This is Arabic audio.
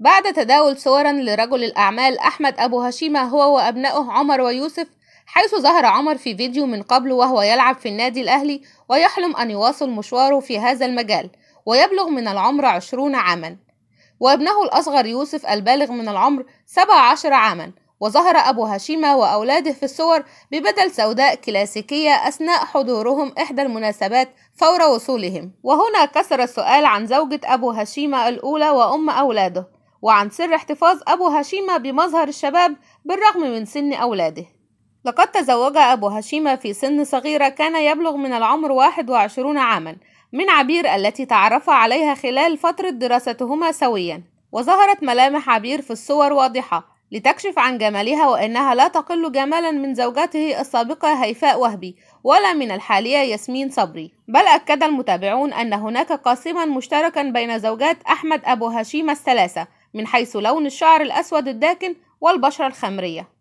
بعد تداول صورا لرجل الأعمال أحمد أبو هشيمة هو وأبنائه عمر ويوسف حيث ظهر عمر في فيديو من قبل وهو يلعب في النادي الأهلي ويحلم أن يواصل مشواره في هذا المجال ويبلغ من العمر عشرون عاما وابنه الأصغر يوسف البالغ من العمر سبع عشر عاما وظهر أبو هشيمة وأولاده في الصور ببدل سوداء كلاسيكية أثناء حضورهم إحدى المناسبات فور وصولهم وهنا كسر السؤال عن زوجة أبو هشيمة الأولى وأم أولاده وعن سر احتفاظ أبو هشيمة بمظهر الشباب بالرغم من سن أولاده لقد تزوج أبو هشيمة في سن صغيرة كان يبلغ من العمر 21 عاما من عبير التي تعرف عليها خلال فترة دراستهما سويا وظهرت ملامح عبير في الصور واضحة لتكشف عن جمالها وأنها لا تقل جمالا من زوجته السابقة هيفاء وهبي ولا من الحالية ياسمين صبري بل أكد المتابعون أن هناك قاسما مشتركا بين زوجات أحمد أبو هشيمة الثلاثة من حيث لون الشعر الأسود الداكن والبشرة الخمرية